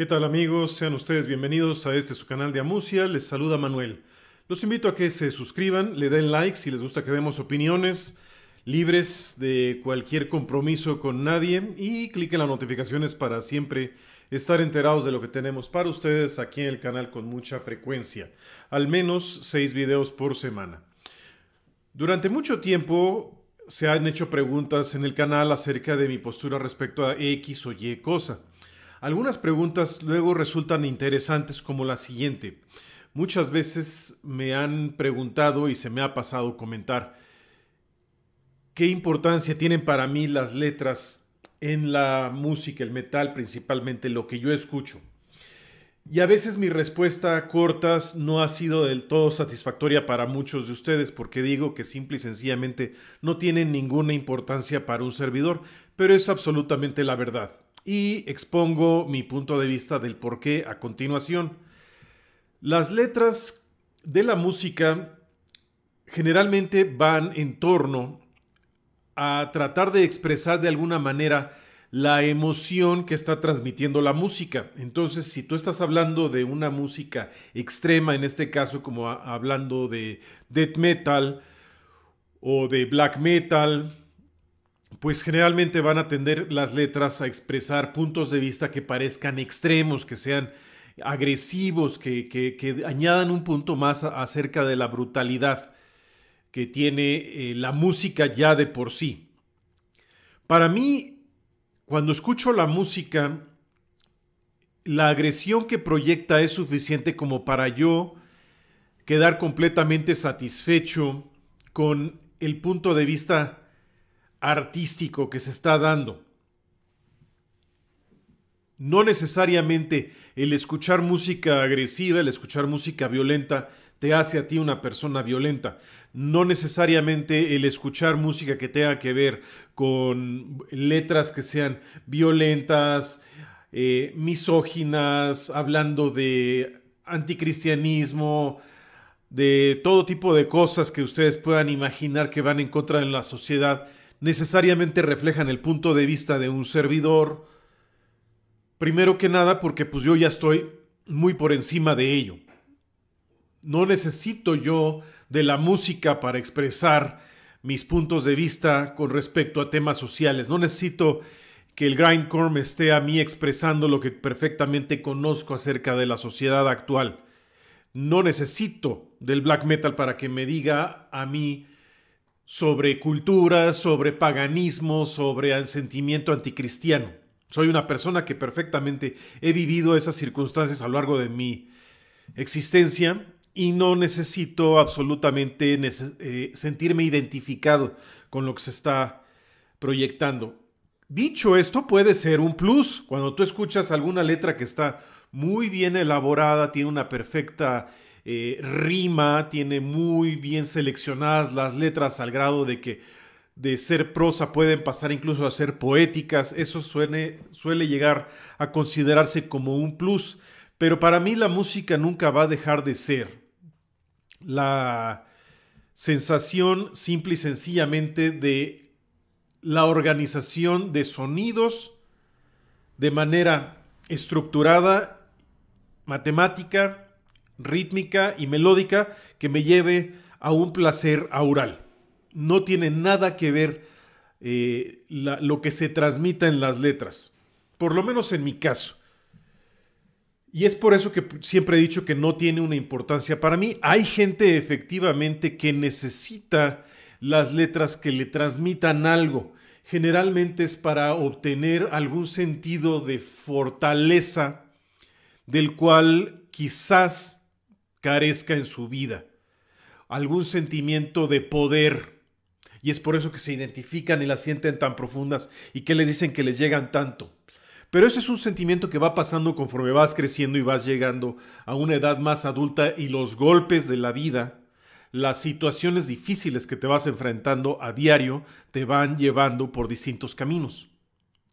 ¿Qué tal amigos? Sean ustedes bienvenidos a este su canal de Amusia. Les saluda Manuel. Los invito a que se suscriban, le den like si les gusta que demos opiniones libres de cualquier compromiso con nadie y cliquen las notificaciones para siempre estar enterados de lo que tenemos para ustedes aquí en el canal con mucha frecuencia, al menos seis videos por semana. Durante mucho tiempo se han hecho preguntas en el canal acerca de mi postura respecto a X o Y cosa. Algunas preguntas luego resultan interesantes como la siguiente. Muchas veces me han preguntado y se me ha pasado comentar qué importancia tienen para mí las letras en la música, el metal, principalmente lo que yo escucho. Y a veces mi respuesta corta cortas no ha sido del todo satisfactoria para muchos de ustedes porque digo que simple y sencillamente no tienen ninguna importancia para un servidor, pero es absolutamente la verdad y expongo mi punto de vista del por qué a continuación. Las letras de la música generalmente van en torno a tratar de expresar de alguna manera la emoción que está transmitiendo la música. Entonces, si tú estás hablando de una música extrema, en este caso como hablando de death metal o de black metal pues generalmente van a tender las letras a expresar puntos de vista que parezcan extremos, que sean agresivos, que, añadan un punto más acerca de la brutalidad que tiene eh, la música ya de por sí. Para mí, cuando escucho la música, la agresión que proyecta es suficiente como para yo quedar completamente satisfecho con el punto de vista artístico que se está dando. No necesariamente el escuchar música agresiva, el escuchar música violenta, te hace a ti una persona violenta. No necesariamente el escuchar música que tenga que ver con letras que sean violentas, eh, misóginas, hablando de anticristianismo, de todo tipo de cosas que ustedes puedan imaginar que van en contra de la sociedad necesariamente reflejan el punto de vista de un servidor. Primero que nada porque pues yo ya estoy muy por encima de ello. No necesito yo de la música para expresar mis puntos de vista con respecto a temas sociales. No necesito que el grindcore me esté a mí expresando lo que perfectamente conozco acerca de la sociedad actual. No necesito del black metal para que me diga a mí sobre cultura, sobre paganismo, sobre sentimiento anticristiano. Soy una persona que perfectamente he vivido esas circunstancias a lo largo de mi existencia y no necesito absolutamente eh, sentirme identificado con lo que se está proyectando. Dicho esto, puede ser un plus. Cuando tú escuchas alguna letra que está muy bien elaborada, tiene una perfecta eh, rima, tiene muy bien seleccionadas las letras al grado de que de ser prosa pueden pasar incluso a ser poéticas. Eso suele llegar a considerarse como un plus. Pero para mí la música nunca va a dejar de ser la sensación simple y sencillamente de la organización de sonidos de manera estructurada, matemática, rítmica y melódica que me lleve a un placer aural. No tiene nada que ver eh, lo que se transmita en las letras, por lo menos en mi caso. Y es por eso que siempre he dicho que no tiene una importancia para mí. Hay gente efectivamente que necesita las letras que le transmitan algo. Generalmente es para obtener algún sentido de fortaleza del cual quizás carezca en su vida, algún sentimiento de poder. Y es por eso que se identifican y las sienten tan profundas y que les dicen que les llegan tanto. Pero ese es un sentimiento que va pasando conforme vas creciendo y vas llegando a una edad más adulta y los golpes de la vida, las situaciones difíciles que te vas enfrentando a diario, te van llevando por distintos caminos.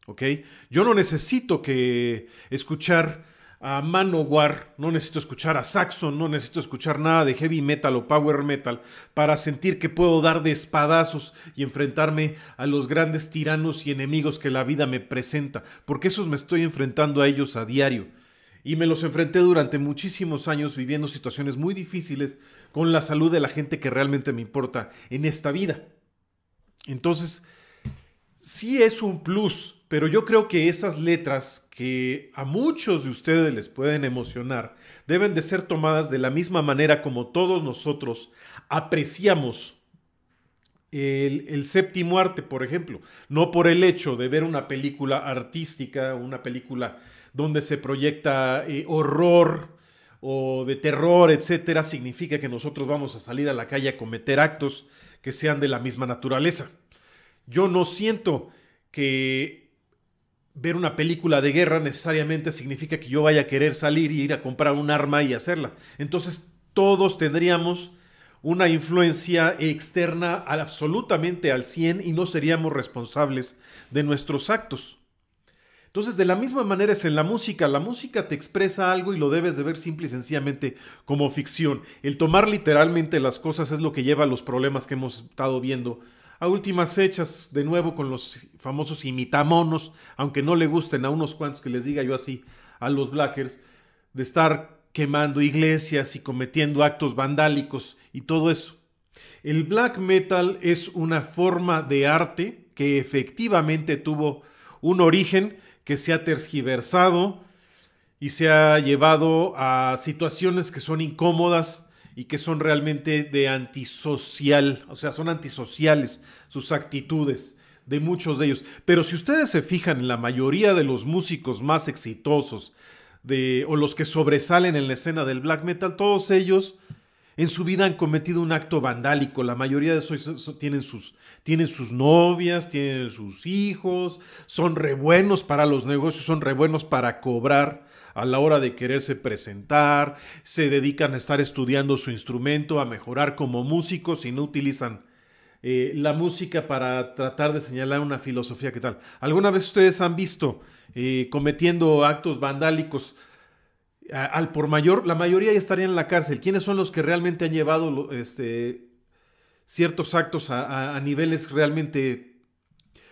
¿Ok? Yo no necesito que escuchar a Manowar, no necesito escuchar a Saxon, no necesito escuchar nada de heavy metal o power metal para sentir que puedo dar de espadazos y enfrentarme a los grandes tiranos y enemigos que la vida me presenta, porque esos me estoy enfrentando a ellos a diario. Y me los enfrenté durante muchísimos años viviendo situaciones muy difíciles con la salud de la gente que realmente me importa en esta vida. Entonces, sí es un plus pero yo creo que esas letras que a muchos de ustedes les pueden emocionar deben de ser tomadas de la misma manera como todos nosotros apreciamos el, séptimo arte, por ejemplo, no por el hecho de ver una película artística, una película donde se proyecta eh, horror o de terror, etcétera, significa que nosotros vamos a salir a la calle a cometer actos que sean de la misma naturaleza. Yo no siento que ver una película de guerra necesariamente significa que yo vaya a querer salir y ir a comprar un arma y hacerla. Entonces todos tendríamos una influencia externa absolutamente al 100 y no seríamos responsables de nuestros actos. Entonces, de la misma manera es en la música. La música te expresa algo y lo debes de ver simple y sencillamente como ficción. El tomar literalmente las cosas es lo que lleva a los problemas que hemos estado viendo a últimas fechas, de nuevo con los famosos imitamonos, aunque no le gusten a unos cuantos que les diga yo así, a los Blackers, de estar quemando iglesias y cometiendo actos vandálicos y todo eso. El black metal es una forma de arte que efectivamente tuvo un origen que se ha tergiversado y se ha llevado a situaciones que son incómodas y que son realmente de antisocial, o sea, son antisociales sus actitudes de muchos de ellos. Pero si ustedes se fijan en la mayoría de los músicos más exitosos de, o los que sobresalen en la escena del black metal, todos ellos en su vida han cometido un acto vandálico. La mayoría de ellos tienen sus, tienen sus novias, tienen sus hijos, son re buenos para los negocios, son re buenos para cobrar a la hora de quererse presentar, se dedican a estar estudiando su instrumento, a mejorar como músicos y no utilizan eh, la música para tratar de señalar una filosofía que tal. ¿Alguna vez ustedes han visto eh, cometiendo actos vandálicos al por mayor? La mayoría ya estarían en la cárcel. ¿Quiénes son los que realmente han llevado este, ciertos actos a, niveles realmente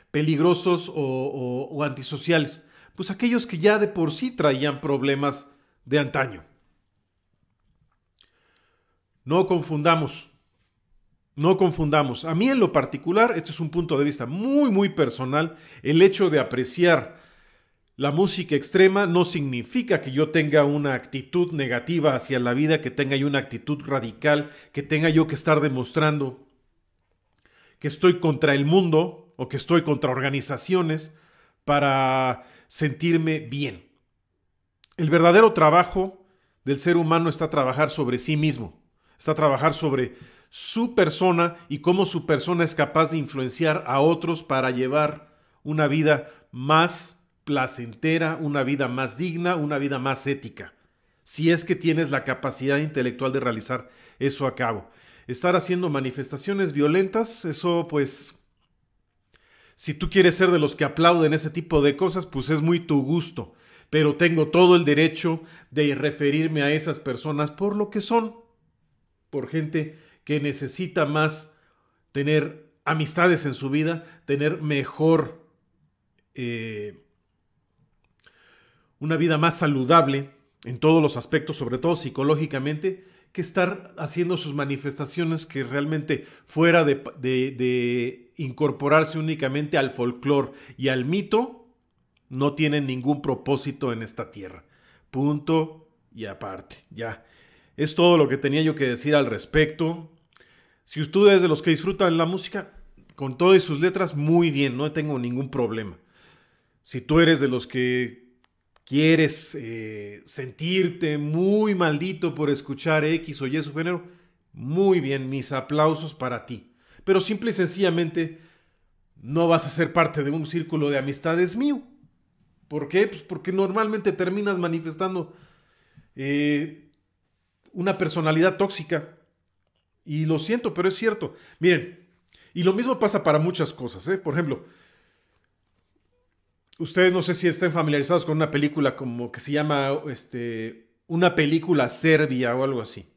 peligrosos o antisociales? pues aquellos que ya de por sí traían problemas de antaño. No confundamos, no confundamos. A mí en lo particular, este es un punto de vista muy, muy personal, el hecho de apreciar la música extrema no significa que yo tenga una actitud negativa hacia la vida, que tenga yo una actitud radical, que tenga yo que estar demostrando que estoy contra el mundo o que estoy contra organizaciones para sentirme bien. El verdadero trabajo del ser humano está trabajar sobre sí mismo, está trabajar sobre su persona y cómo su persona es capaz de influenciar a otros para llevar una vida más placentera, una vida más digna, una vida más ética, si es que tienes la capacidad intelectual de realizar eso a cabo. Estar haciendo manifestaciones violentas, eso pues si tú quieres ser de los que aplauden ese tipo de cosas, pues es muy tu gusto. Pero tengo todo el derecho de referirme a esas personas por lo que son. Por gente que necesita más tener amistades en su vida, tener mejor, eh, una vida más saludable en todos los aspectos, sobre todo psicológicamente, que estar haciendo sus manifestaciones que realmente fuera de, incorporarse únicamente al folclore y al mito, no tienen ningún propósito en esta tierra. Punto y aparte, ya. Es todo lo que tenía yo que decir al respecto. Si usted es de los que disfrutan la música, con todas sus letras, muy bien, no tengo ningún problema. Si tú eres de los que quieres eh, sentirte muy maldito por escuchar X o Y su género, muy bien, mis aplausos para ti. Pero simple y sencillamente no vas a ser parte de un círculo de amistades mío. ¿Por qué? Pues porque normalmente terminas manifestando eh, una personalidad tóxica. Y lo siento, pero es cierto. Miren, y lo mismo pasa para muchas cosas. ¿eh? Por ejemplo, ustedes no sé si estén familiarizados con una película como que se llama este, una película serbia o algo así.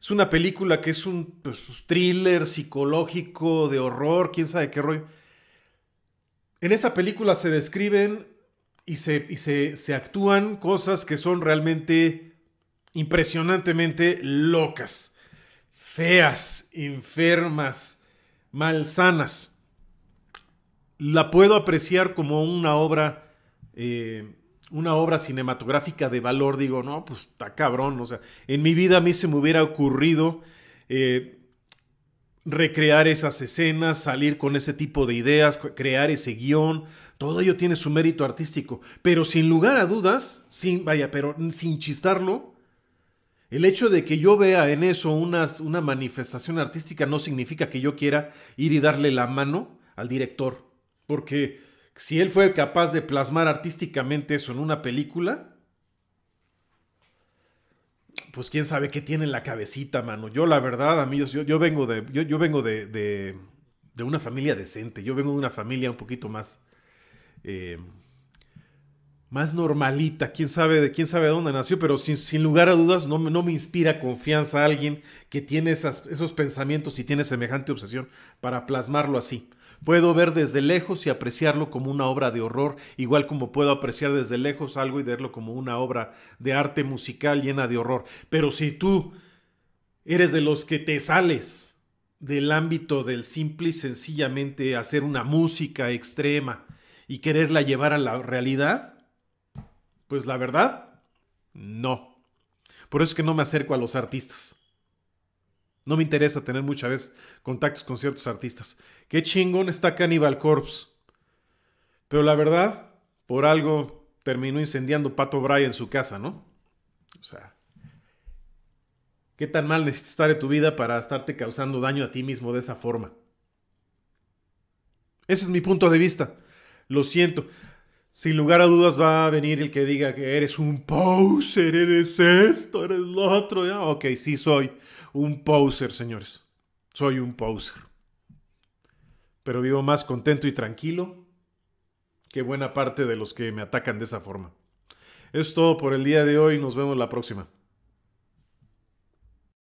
Es una película que es un pues, thriller psicológico de horror, quién sabe qué rollo. En esa película se describen y, se, se actúan cosas que son realmente impresionantemente locas, feas, enfermas, malsanas la puedo apreciar como una obra, eh, una obra cinematográfica de valor. Digo, no, pues está cabrón. O sea, en mi vida a mí se me hubiera ocurrido eh, recrear esas escenas, salir con ese tipo de ideas, crear ese guión. Todo ello tiene su mérito artístico. Pero sin lugar a dudas, sin, vaya, pero sin chistarlo, el hecho de que yo vea en eso una manifestación artística no significa que yo quiera ir y darle la mano al director porque si él fue capaz de plasmar artísticamente eso en una película, pues quién sabe qué tiene en la cabecita, mano. Yo la verdad, amigos, yo, vengo, de, yo, vengo de, una familia decente, yo vengo de una familia un poquito más... Eh, más normalita, quién sabe de quién sabe dónde nació, pero sin, lugar a dudas no, me inspira confianza a alguien que tiene esos pensamientos y tiene semejante obsesión para plasmarlo así. Puedo ver desde lejos y apreciarlo como una obra de horror, igual como puedo apreciar desde lejos algo y verlo como una obra de arte musical llena de horror. Pero si tú eres de los que te sales del ámbito del simple y sencillamente hacer una música extrema y quererla llevar a la realidad, pues la verdad, no. Por eso es que no me acerco a los artistas. No me interesa tener muchas veces contactos con ciertos artistas. Qué chingón está Cannibal Corpse. Pero la verdad, por algo terminó incendiando Pato Bryan en su casa, ¿no? O sea, ¿qué tan mal necesitas estar en tu vida para estarte causando daño a ti mismo de esa forma? Ese es mi punto de vista. Lo siento. Sin lugar a dudas va a venir el que diga que eres un poser, eres esto, eres lo otro. ¿ya? Ok, sí soy un poser, señores. Soy un poser. Pero vivo más contento y tranquilo que buena parte de los que me atacan de esa forma. Es todo por el día de hoy. Nos vemos la próxima.